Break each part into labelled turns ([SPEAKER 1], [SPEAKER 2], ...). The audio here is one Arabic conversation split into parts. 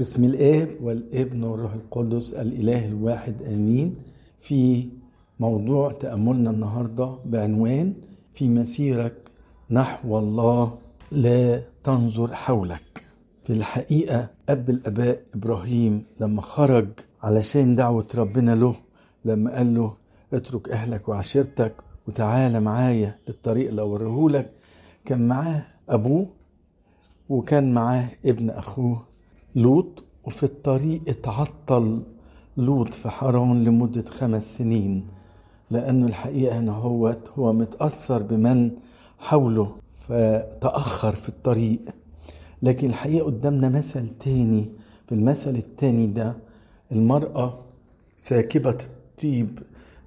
[SPEAKER 1] بسم الآب والابن والروح القدس الإله الواحد آمين في موضوع تأملنا النهاردة بعنوان في مسيرك نحو الله لا تنظر حولك في الحقيقة أب الآباء إبراهيم لما خرج علشان دعوة ربنا له لما قال له اترك أهلك وعشيرتك وتعالى معايا للطريق اللي أوريهولك كان معاه أبوه وكان معاه ابن أخوه لوط وفي الطريق اتعطل لوط في حران لمدة خمس سنين لأنه الحقيقة أنه هو هو متأثر بمن حوله فتأخر في الطريق لكن الحقيقة قدامنا مثل تاني في المثل التاني ده المرأة ساكبة الطيب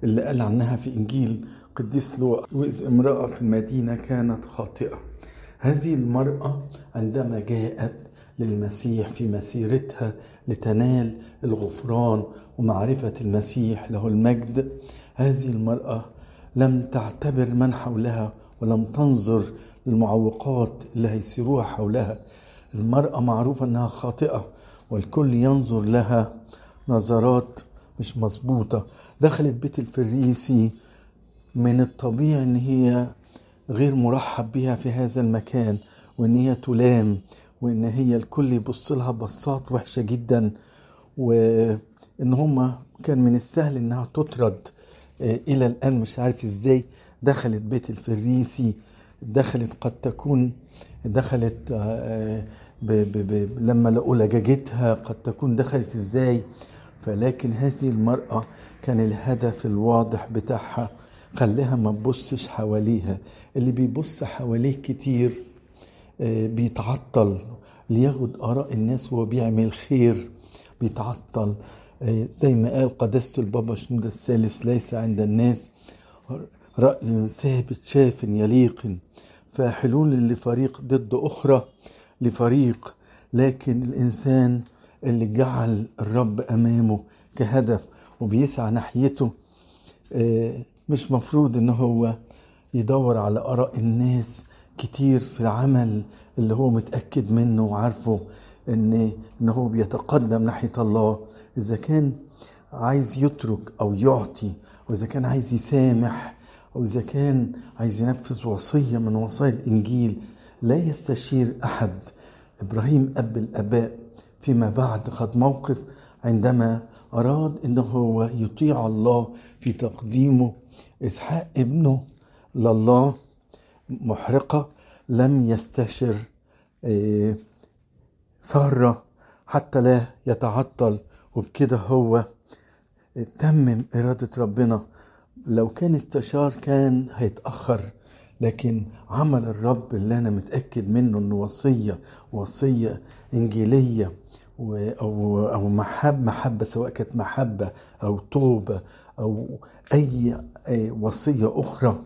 [SPEAKER 1] اللي قال عنها في إنجيل قديس لوقا وإذ امرأة في المدينة كانت خاطئة هذه المرأة عندما جاءت للمسيح في مسيرتها لتنال الغفران ومعرفة المسيح له المجد هذه المرأة لم تعتبر من حولها ولم تنظر للمعوقات اللي هيسيروها حولها المرأة معروفة أنها خاطئة والكل ينظر لها نظرات مش مظبوطة دخلت بيت الفريسي من الطبيعي أن هي غير مرحب بها في هذا المكان وأن هي تلام وان هي الكل يبص لها بصات وحشه جدا وان هما كان من السهل انها تطرد آه، الى الان مش عارف ازاي دخلت بيت الفريسي دخلت قد تكون دخلت آه، آه، ب ب ب لما لقوا لجاجتها قد تكون دخلت ازاي فلكن هذه المرأة كان الهدف الواضح بتاعها خليها ما تبصش حواليها اللي بيبص حواليه كتير بيتعطل لياخد آراء الناس وهو بيعمل خير بيتعطل آه، زي ما قال قداسة البابا شنودة الثالث ليس عند الناس رأي ثابت شاف يليق فحلول لفريق ضد أخرى لفريق لكن الإنسان اللي جعل الرب أمامه كهدف وبيسعى ناحيته آه، مش مفروض إن هو يدور على آراء الناس كتير في العمل اللي هو متأكد منه وعارفه ان ان هو بيتقدم ناحية الله اذا كان عايز يترك او يعطي واذا كان عايز يسامح او اذا كان عايز ينفذ وصية من وصايا الانجيل لا يستشير احد ابراهيم اب الاباء فيما بعد خد موقف عندما اراد ان هو يطيع الله في تقديمه اسحاق ابنه لله محرقة لم يستشر آه، سارة حتى لا يتعطل وبكده هو آه، تمم إرادة ربنا لو كان استشار كان هيتأخر لكن عمل الرب اللي أنا متأكد منه إنه وصية وصية إنجيلية أو أو محب محبة سواء كانت محبة أو توبة أو أي آه، وصية أخرى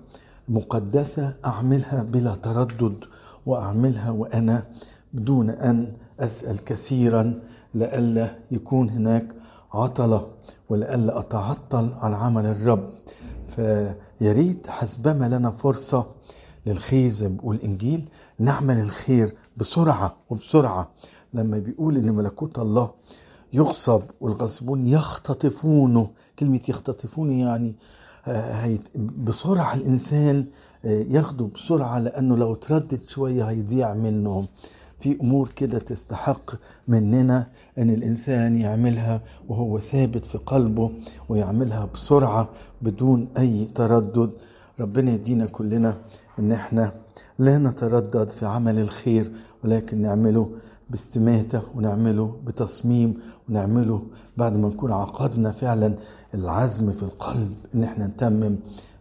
[SPEAKER 1] مقدسة أعملها بلا تردد وأعملها وأنا بدون أن أسأل كثيرا لئلا يكون هناك عطلة ولئلا أتعطل عن عمل الرب فيريد حسبما لنا فرصة للخير زي ما بيقول الإنجيل نعمل الخير بسرعة وبسرعة لما بيقول إن ملكوت الله يغصب والغصبون يختطفونه كلمة يختطفونه يعني آه، بسرعة الإنسان آه، ياخده بسرعة لأنه لو تردد شوية هيضيع منه في أمور كده تستحق مننا أن الإنسان يعملها وهو ثابت في قلبه ويعملها بسرعة بدون أي تردد ربنا يدينا كلنا أن احنا لا نتردد في عمل الخير ولكن نعمله باستماتة ونعمله بتصميم ونعمله بعد ما نكون عقدنا فعلا العزم في القلب ان احنا نتمم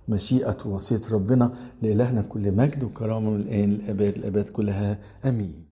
[SPEAKER 1] مشيئة ووصية ربنا لإلهنا كل مجد وكرامة من الآن الأباد الأباد كلها آمين